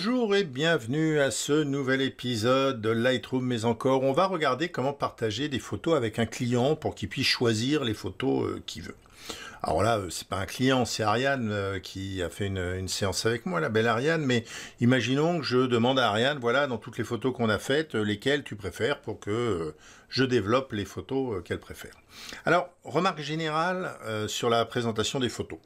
Bonjour et bienvenue à ce nouvel épisode de Lightroom mais encore. On va regarder comment partager des photos avec un client pour qu'il puisse choisir les photos euh, qu'il veut. Alors là, euh, c'est pas un client, c'est Ariane euh, qui a fait une, séance avec moi, la belle Ariane. Mais imaginons que je demande à Ariane, voilà, dans toutes les photos qu'on a faites, lesquelles tu préfères pour que je développe les photos qu'elle préfère. Alors, remarque générale sur la présentation des photos.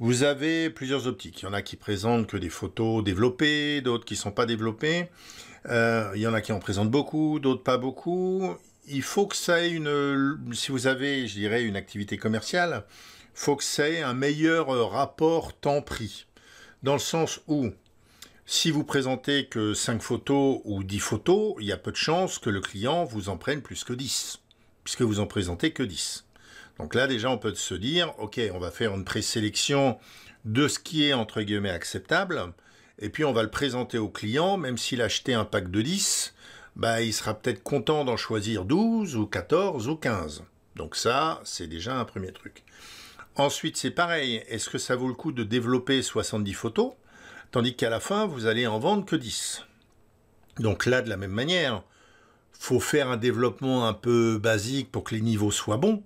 Vous avez plusieurs optiques. Il y en a qui présentent que des photos développées, d'autres qui ne sont pas développées. Euh, il y en a qui en présentent beaucoup, d'autres pas beaucoup. Il faut que ça ait une... Si vous avez, je dirais, une activité commerciale, faut que ça ait un meilleur rapport temps-prix. Dans le sens où, si vous présentez que 5 photos ou 10 photos, il y a peu de chances que le client vous en prenne plus que 10, puisque vous en présentez que 10. Donc là, déjà, on peut se dire, OK, on va faire une présélection de ce qui est, entre guillemets, acceptable, et puis on va le présenter au client, même s'il a acheté un pack de 10, bah, il sera peut-être content d'en choisir 12 ou 14 ou 15. Donc ça, c'est déjà un premier truc. Ensuite, c'est pareil, est-ce que ça vaut le coup de développer 70 photos, tandis qu'à la fin, vous allez en vendre que 10 Donc là, de la même manière, faut faire un développement un peu basique pour que les niveaux soient bons,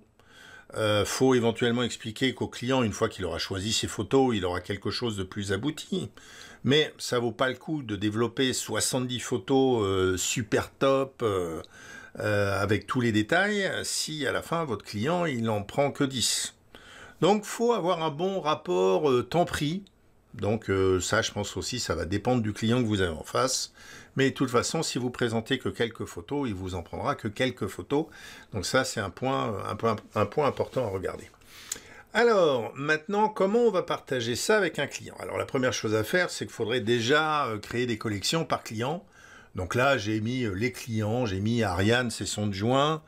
euh, faut éventuellement expliquer qu'au client, une fois qu'il aura choisi ses photos, il aura quelque chose de plus abouti. Mais ça vaut pas le coup de développer 70 photos euh, super top euh, avec tous les détails si à la fin votre client il n'en prend que 10. Donc faut avoir un bon rapport temps-prix. Donc ça je pense aussi ça va dépendre du client que vous avez en face mais de toute façon, si vous présentez que quelques photos, il vous en prendra que quelques photos. Donc ça, c'est un point, important à regarder. Alors, maintenant, comment on va partager ça avec un client Alors, la première chose à faire, c'est qu'il faudrait déjà euh, créer des collections par client. Donc là, j'ai mis euh, les clients, j'ai mis Ariane, c'est son joint.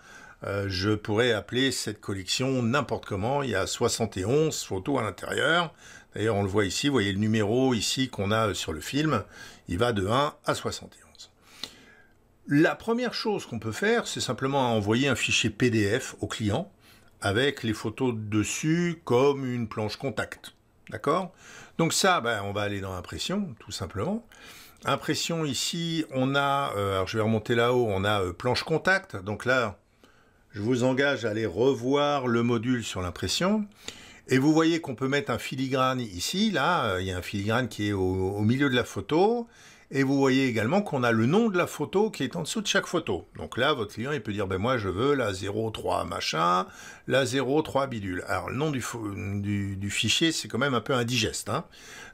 Euh, je pourrais appeler cette collection n'importe comment. Il y a 71 photos à l'intérieur. D'ailleurs, on le voit ici, vous voyez le numéro ici qu'on a euh, sur le film, il va de 1 à 71. La première chose qu'on peut faire, c'est simplement envoyer un fichier PDF au client avec les photos dessus comme une planche contact. D'accord Donc ça, ben, on va aller dans Impression, tout simplement. Impression ici, on a, euh, alors je vais remonter là-haut, on a euh, planche contact. Donc là, je vous engage à aller revoir le module sur l'impression. Et vous voyez qu'on peut mettre un filigrane ici, là, euh, il y a un filigrane qui est au, milieu de la photo. Et vous voyez également qu'on a le nom de la photo qui est en dessous de chaque photo. Donc là, votre client, il peut dire, ben moi, je veux la 03 machin, la 03 bidule. Alors, le nom du, fichier, c'est quand même un peu indigeste. Hein.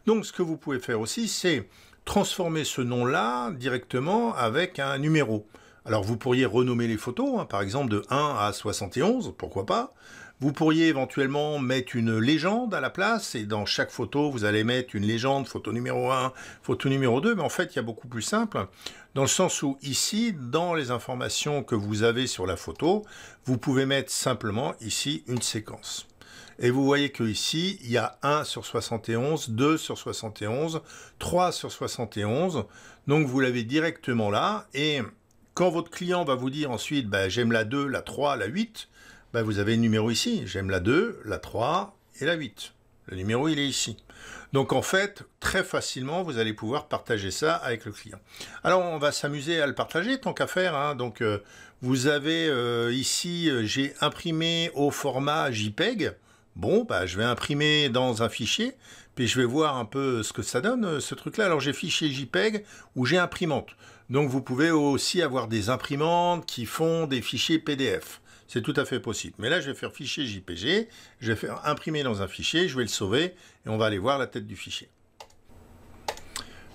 Donc, ce que vous pouvez faire aussi, c'est transformer ce nom-là directement avec un numéro. Alors, vous pourriez renommer les photos, hein, par exemple, de 1 à 71, pourquoi pas vous pourriez éventuellement mettre une légende à la place, et dans chaque photo, vous allez mettre une légende, photo numéro 1, photo numéro 2, mais en fait, il y a beaucoup plus simple, dans le sens où ici, dans les informations que vous avez sur la photo, vous pouvez mettre simplement ici une séquence. Et vous voyez que ici, il y a 1 sur 71, 2 sur 71, 3 sur 71. Donc vous l'avez directement là. Et quand votre client va vous dire ensuite, bah, j'aime la 2, la 3, la 8, ben, vous avez le numéro ici. J'aime la 2, la 3 et la 8. Le numéro, il est ici. Donc en fait, très facilement, vous allez pouvoir partager ça avec le client. Alors on va s'amuser à le partager, tant qu'à faire. Hein. Donc euh, vous avez euh, ici, euh, j'ai imprimé au format JPEG. Bon, bah, je vais imprimer dans un fichier, puis je vais voir un peu ce que ça donne, ce truc-là. Alors j'ai fichier JPEG ou j'ai imprimante. Donc vous pouvez aussi avoir des imprimantes qui font des fichiers PDF. C'est tout à fait possible. Mais là, je vais faire fichier JPG, je vais faire imprimer dans un fichier, je vais le sauver et on va aller voir la tête du fichier.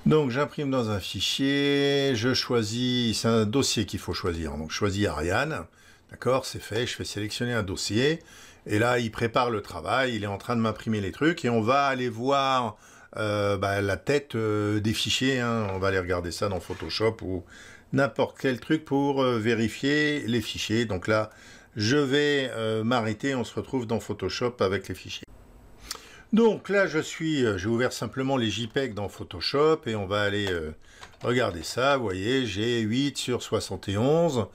Donc j'imprime dans un fichier, je choisis, c'est un dossier qu'il faut choisir. Donc je choisis Ariane, d'accord, c'est fait, je fais sélectionner un dossier, et là il prépare le travail, il est en train de m'imprimer les trucs, et on va aller voir euh, bah, la tête euh, des fichiers, hein. on va aller regarder ça dans Photoshop ou n'importe quel truc pour euh, vérifier les fichiers. Donc là, je vais euh, m'arrêter, on se retrouve dans Photoshop avec les fichiers. Donc là, je suis, euh, j'ai ouvert simplement les JPEG dans Photoshop et on va aller euh, regarder ça. Vous voyez, j'ai 8 sur 71.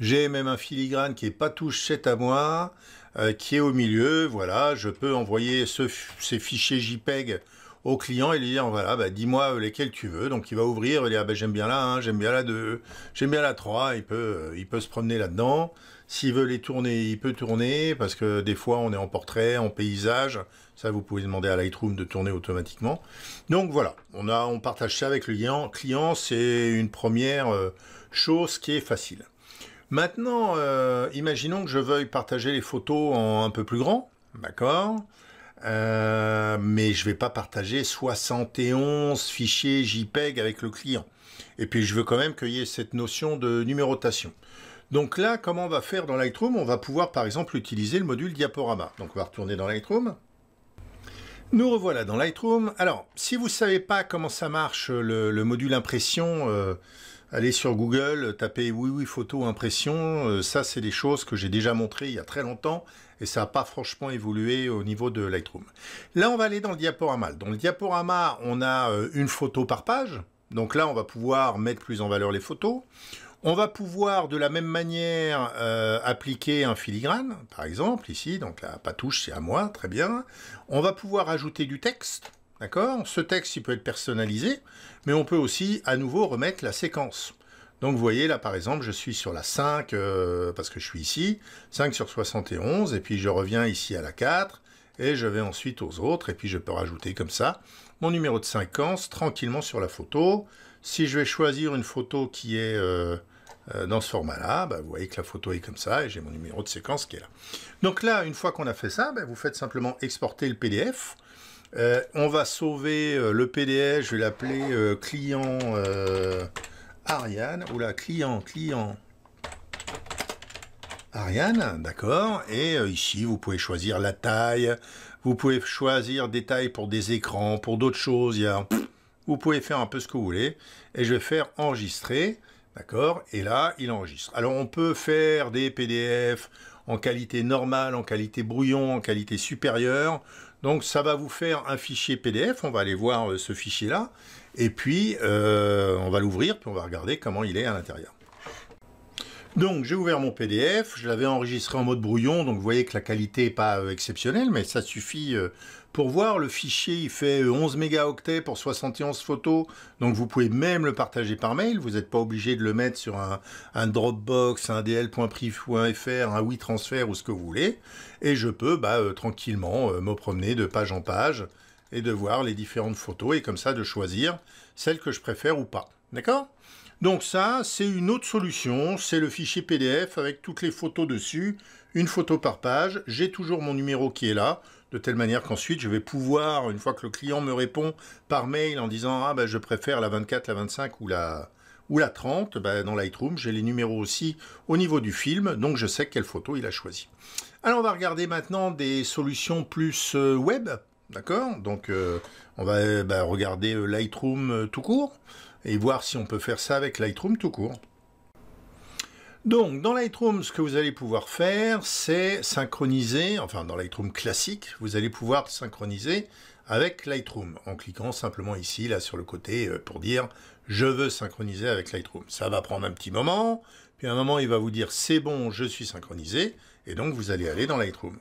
J'ai même un filigrane qui est pas touché, c'est à moi, qui est au milieu. Voilà, je peux envoyer ces fichiers JPEG au client et lui dire voilà bah, dis-moi lesquels tu veux donc il va ouvrir il dire ah, bah, j'aime bien la 1 j'aime bien la 2 j'aime bien la 3 il peut il peut se promener là-dedans s'il veut les tourner, il peut tourner, parce que des fois on est en portrait, en paysage. Ça, vous pouvez demander à Lightroom de tourner automatiquement. Donc voilà, on, a, on partage ça avec le client. client c'est une première euh, chose qui est facile. Maintenant, euh, imaginons que je veuille partager les photos en un peu plus grand. D'accord euh, mais je ne vais pas partager 71 fichiers JPEG avec le client. Et puis je veux quand même qu'il y ait cette notion de numérotation. Donc là, comment on va faire dans Lightroom On va pouvoir par exemple utiliser le module diaporama. Donc on va retourner dans Lightroom. Nous revoilà dans Lightroom. Alors, si vous ne savez pas comment ça marche euh, le, module impression, euh, allez sur Google, tapez oui oui photo impression. Euh, ça, c'est des choses que j'ai déjà montrées il y a très longtemps et ça n'a pas franchement évolué au niveau de Lightroom. Là, on va aller dans le diaporama. Dans le diaporama, on a une photo par page. Donc là, on va pouvoir mettre plus en valeur les photos. On va pouvoir de la même manière euh, appliquer un filigrane, par exemple, ici, donc la patouche c'est à moi, très bien. On va pouvoir ajouter du texte, d'accord Ce texte il peut être personnalisé, mais on peut aussi à nouveau remettre la séquence. Donc vous voyez là par exemple je suis sur la 5 euh, parce que je suis ici, 5 sur 71 et puis je reviens ici à la 4 et je vais ensuite aux autres et puis je peux rajouter comme ça mon numéro de séquence tranquillement sur la photo. Si je vais choisir une photo qui est euh, euh, dans ce format-là, bah, vous voyez que la photo est comme ça, et j'ai mon numéro de séquence qui est là. Donc là, une fois qu'on a fait ça, bah, vous faites simplement exporter le PDF. Euh, on va sauver le PDF, je vais l'appeler client Ariane, ou la client, client Ariane, d'accord, et ici vous pouvez choisir la taille, vous pouvez choisir des tailles pour des écrans, pour d'autres choses, il y a vous pouvez faire un peu ce que vous voulez. Et je vais faire enregistrer. D'accord Et là, il enregistre. Alors, on peut faire des PDF en qualité normale, en qualité brouillon, en qualité supérieure. Donc, ça va vous faire un fichier PDF. On va aller voir euh, ce fichier-là. Et puis, euh, on va l'ouvrir, puis on va regarder comment il est à l'intérieur. Donc j'ai ouvert mon PDF, je l'avais enregistré en mode brouillon, donc vous voyez que la qualité n'est pas euh, exceptionnelle, mais ça suffit euh, pour voir. Le fichier il fait 11 euh, mégaoctets pour 71 photos, donc vous pouvez même le partager par mail, vous n'êtes pas obligé de le mettre sur un, un Dropbox, un DL.priv.fr, un WeTransfer ou ce que vous voulez, et je peux bah, tranquillement me promener de page en page et de voir les différentes photos et comme ça de choisir celle que je préfère ou pas. D'accord donc ça, c'est une autre solution, c'est le fichier PDF avec toutes les photos dessus, une photo par page, j'ai toujours mon numéro qui est là, de telle manière qu'ensuite je vais pouvoir, une fois que le client me répond par mail en disant « Ah ben je préfère la 24, la 25 ou la, ou la 30 ben, Dans Lightroom, j'ai les numéros aussi au niveau du film, donc je sais quelle photo il a choisi. Alors on va regarder maintenant des solutions plus euh, web, d'accord Donc euh, on va eh ben, regarder euh, Lightroom tout court et voir si on peut faire ça avec Lightroom tout court. Donc, dans Lightroom, ce que vous allez pouvoir faire, c'est synchroniser, enfin dans Lightroom classique, vous allez pouvoir synchroniser avec Lightroom en cliquant simplement ici, là sur le côté, euh, pour dire « Je veux synchroniser avec Lightroom ». Ça va prendre un petit moment, puis à un moment, il va vous dire « C'est bon, je suis synchronisé », et donc vous allez aller dans Lightroom.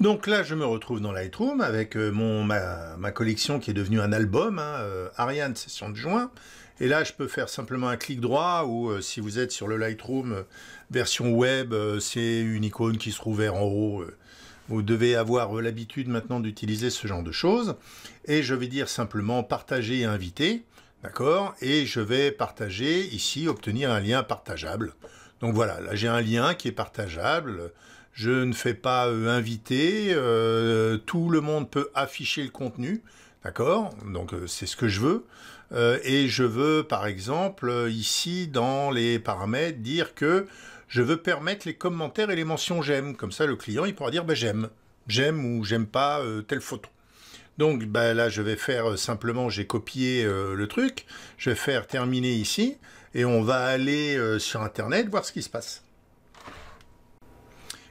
Donc là, je me retrouve dans Lightroom avec euh, mon, ma, collection qui est devenue un album, hein, euh, Ariane Session de juin. Et là, je peux faire simplement un clic droit ou euh, si vous êtes sur le Lightroom version web, c'est une icône qui se trouve en haut. vous devez avoir l'habitude maintenant d'utiliser ce genre de choses. Et je vais dire simplement partager et inviter. D'accord Et je vais partager ici, obtenir un lien partageable. Donc voilà, là j'ai un lien qui est partageable. Je ne fais pas euh, inviter. Euh, tout le monde peut afficher le contenu. D'accord Donc euh, c'est ce que je veux. et je veux, par exemple, ici, dans les paramètres, dire que je veux permettre les commentaires et les mentions j'aime. Comme ça, le client, il pourra dire bah, j'aime. J'aime ou j'aime pas telle photo. Donc bah, là, je vais faire simplement, j'ai copié le truc. Je vais faire terminer ici et on va aller euh, sur Internet voir ce qui se passe.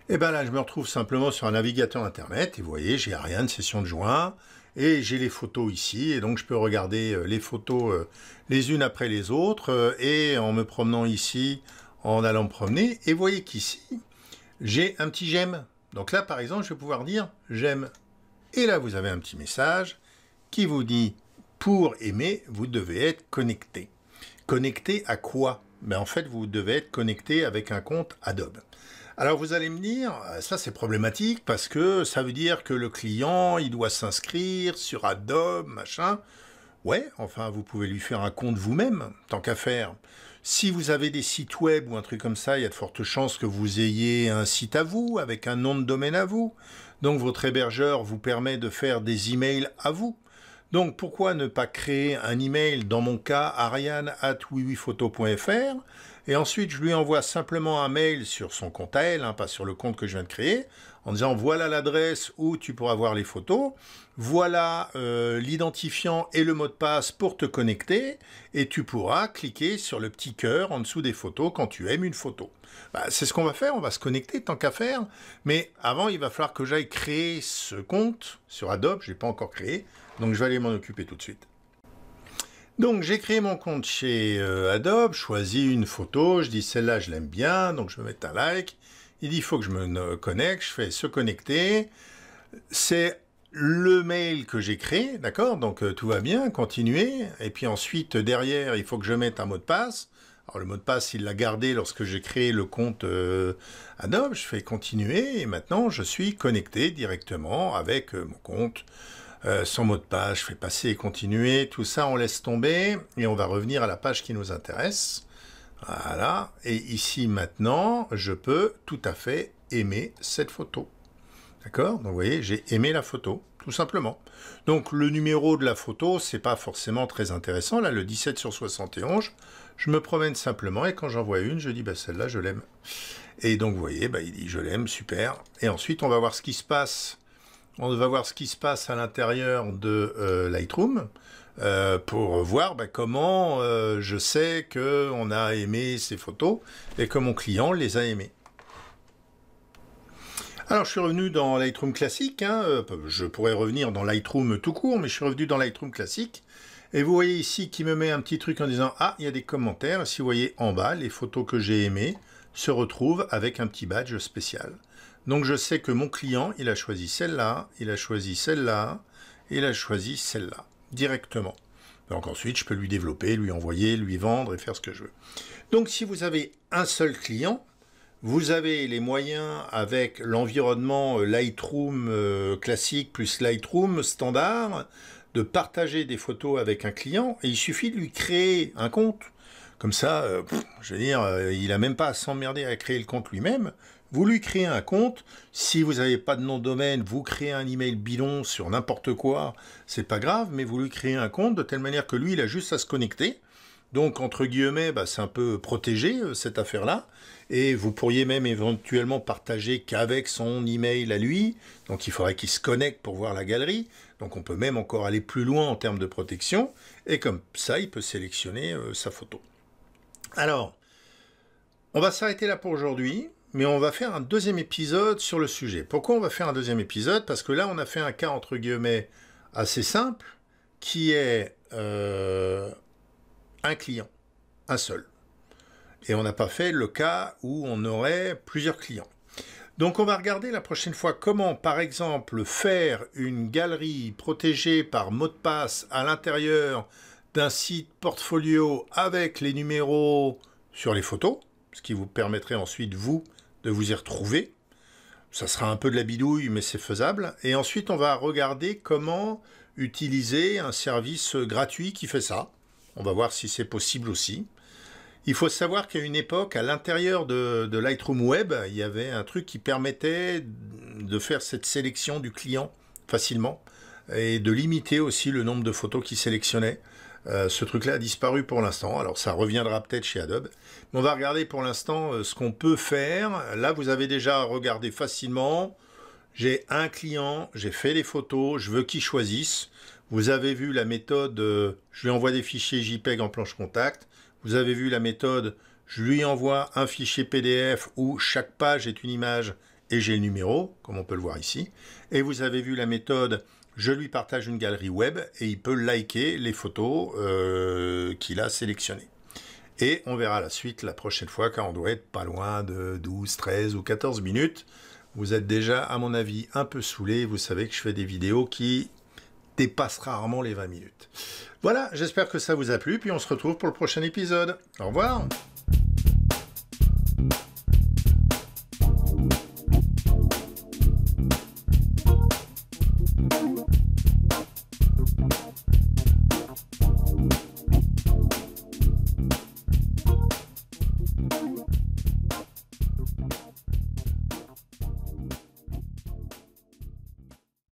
Et bien là, je me retrouve simplement sur un navigateur Internet, et vous voyez, j'ai rien de session de juin, et j'ai les photos ici, et donc je peux regarder euh, les photos euh, les unes après les autres, et en me promenant ici, en allant me promener, et vous voyez qu'ici, j'ai un petit j'aime. Donc là, par exemple, je vais pouvoir dire j'aime. Et là, vous avez un petit message qui vous dit pour aimer, vous devez être connecté. Connecté à quoi Mais ben, en fait, vous devez être connecté avec un compte Adobe. Alors vous allez me dire, euh, ça c'est problématique parce que ça veut dire que le client, il doit s'inscrire sur Adobe, machin. Ouais, enfin vous pouvez lui faire un compte vous-même, tant qu'à faire. Si vous avez des sites web ou un truc comme ça, il y a de fortes chances que vous ayez un site à vous, avec un nom de domaine à vous. Donc votre hébergeur vous permet de faire des emails à vous. Donc pourquoi ne pas créer un email, dans mon cas, ariane at et ensuite je lui envoie simplement un mail sur son compte à elle, hein, pas sur le compte que je viens de créer, en disant voilà l'adresse où tu pourras voir les photos, voilà euh, l'identifiant et le mot de passe pour te connecter, et tu pourras cliquer sur le petit cœur en dessous des photos quand tu aimes une photo. Bah, c'est ce qu'on va faire, on va se connecter tant qu'à faire, mais avant il va falloir que j'aille créer ce compte sur Adobe, je ne l'ai pas encore créé, donc je vais aller m'en occuper tout de suite. Donc j'ai créé mon compte chez euh, Adobe, choisi une photo, je dis celle-là je l'aime bien, donc je vais mettre un like. Il dit il faut que je me euh, connecte, je fais se connecter. C'est le mail que j'ai créé, d'accord Donc euh, tout va bien, continuer. Et puis ensuite derrière il faut que je mette un mot de passe. Alors le mot de passe, il l'a gardé lorsque j'ai créé le compte Adobe. Je fais continuer et maintenant je suis connecté directement avec mon compte euh, son mot de page, je fais passer et continuer, tout ça on laisse tomber et on va revenir à la page qui nous intéresse. Voilà, et ici maintenant, je peux tout à fait aimer cette photo. D'accord Donc vous voyez, j'ai aimé la photo, tout simplement. Donc le numéro de la photo, c'est pas forcément très intéressant. Là, le 17 sur 71, je me promène simplement et quand j'en vois une, je dis, bah celle-là, je l'aime. Et donc vous voyez, bah, il dit, je l'aime, super. Et ensuite, on va voir ce qui se passe on va voir ce qui se passe à l'intérieur de euh, Lightroom. Euh, pour voir bah, comment euh, je sais qu'on a aimé ces photos et que mon client les a aimées. Alors je suis revenu dans Lightroom classique, hein, je pourrais revenir dans Lightroom tout court, mais je suis revenu dans Lightroom classique. Et vous voyez ici qui me met un petit truc en disant « Ah, il y a des commentaires ». Si vous voyez en bas, les photos que j'ai aimées se retrouvent avec un petit badge spécial. Donc je sais que mon client, il a choisi celle-là, il a choisi celle-là, il a choisi celle-là, directement. Donc ensuite, je peux lui développer, lui envoyer, lui vendre et faire ce que je veux. Donc si vous avez un seul client, vous avez les moyens avec l'environnement euh, Lightroom euh, classique plus Lightroom standard de partager des photos avec un client et il suffit de lui créer un compte. Comme ça, euh, je veux dire, il n'a même pas à s'emmerder à créer le compte lui-même. Vous lui créez un compte, si vous n'avez pas de nom de domaine, vous créez un email bidon sur n'importe quoi, c'est pas grave, mais vous lui créez un compte de telle manière que lui, il a juste à se connecter. Donc, entre guillemets, bah, c'est un peu protégé, euh, cette affaire-là. Et vous pourriez même éventuellement partager qu'avec son email à lui. Donc, il faudrait qu'il se connecte pour voir la galerie. Donc, on peut même encore aller plus loin en termes de protection. Et comme ça, il peut sélectionner euh, sa photo. Alors, on va s'arrêter là pour aujourd'hui mais on va faire un deuxième épisode sur le sujet. Pourquoi on va faire un deuxième épisode Parce que là, on a fait un cas, entre guillemets, assez simple, qui est euh, un client, un seul. Et on n'a pas fait le cas où on aurait plusieurs clients. Donc on va regarder la prochaine fois comment, par exemple, faire une galerie protégée par mot de passe à l'intérieur d'un site portfolio avec les numéros sur les photos, ce qui vous permettrait ensuite, vous, vous y retrouver. Ça sera un peu de la bidouille, mais c'est faisable. Et ensuite, on va regarder comment utiliser un service gratuit qui fait ça. On va voir si c'est possible aussi. Il faut savoir qu'à une époque, à l'intérieur de, de, Lightroom Web, il y avait un truc qui permettait de faire cette sélection du client facilement et de limiter aussi le nombre de photos qu'il sélectionnait. Euh, ce truc-là a disparu pour l'instant. Alors ça reviendra peut-être chez Adobe. on va regarder pour l'instant euh, ce qu'on peut faire. Là, vous avez déjà regardé facilement. J'ai un client, j'ai fait les photos, je veux qu'il choisisse. Vous avez vu la méthode, euh, je lui envoie des fichiers JPEG en planche contact. Vous avez vu la méthode, je lui envoie un fichier PDF où chaque page est une image et j'ai le numéro, comme on peut le voir ici. Et vous avez vu la méthode, je lui partage une galerie web et il peut liker les photos euh, qu'il a sélectionnées. Et on verra la suite la prochaine fois car on doit être pas loin de 12, 13 ou 14 minutes. Vous êtes déjà, à mon avis, un peu saoulé. Vous savez que je fais des vidéos qui dépassent rarement les 20 minutes. Voilà, j'espère que ça vous a plu. Puis on se retrouve pour le prochain épisode. Au revoir.